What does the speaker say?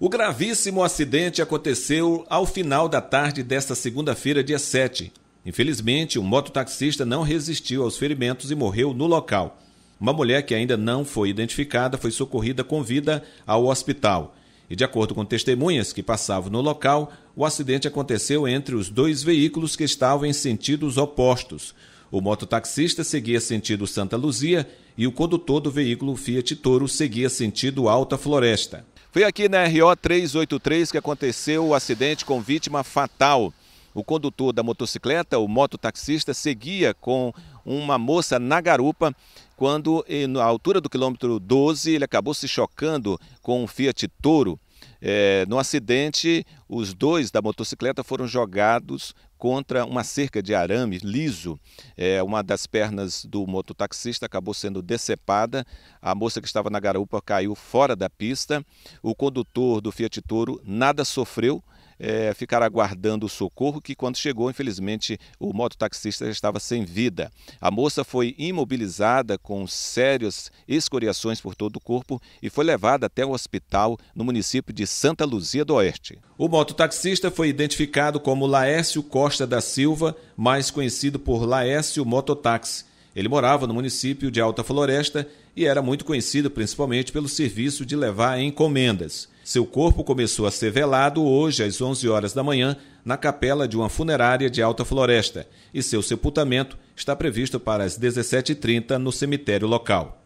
O gravíssimo acidente aconteceu ao final da tarde desta segunda-feira, dia 7. Infelizmente, o um mototaxista não resistiu aos ferimentos e morreu no local. Uma mulher que ainda não foi identificada foi socorrida com vida ao hospital. E de acordo com testemunhas que passavam no local, o acidente aconteceu entre os dois veículos que estavam em sentidos opostos. O mototaxista seguia sentido Santa Luzia e o condutor do veículo Fiat Toro seguia sentido Alta Floresta. Foi aqui na RO 383 que aconteceu o acidente com vítima fatal. O condutor da motocicleta, o mototaxista, seguia com uma moça na garupa quando, na altura do quilômetro 12, ele acabou se chocando com um Fiat Toro. É, no acidente, os dois da motocicleta foram jogados contra uma cerca de arame liso. É, uma das pernas do mototaxista acabou sendo decepada. A moça que estava na garupa caiu fora da pista. O condutor do Fiat Toro nada sofreu é, ficar aguardando o socorro, que quando chegou, infelizmente, o mototaxista já estava sem vida. A moça foi imobilizada com sérias escoriações por todo o corpo e foi levada até o hospital no município de Santa Luzia do Oeste. O mototaxista foi identificado como Laércio Costa da Silva, mais conhecido por Laércio Mototaxi. Ele morava no município de Alta Floresta e era muito conhecido principalmente pelo serviço de levar encomendas. Seu corpo começou a ser velado hoje às 11 horas da manhã na capela de uma funerária de Alta Floresta e seu sepultamento está previsto para as 17h30 no cemitério local.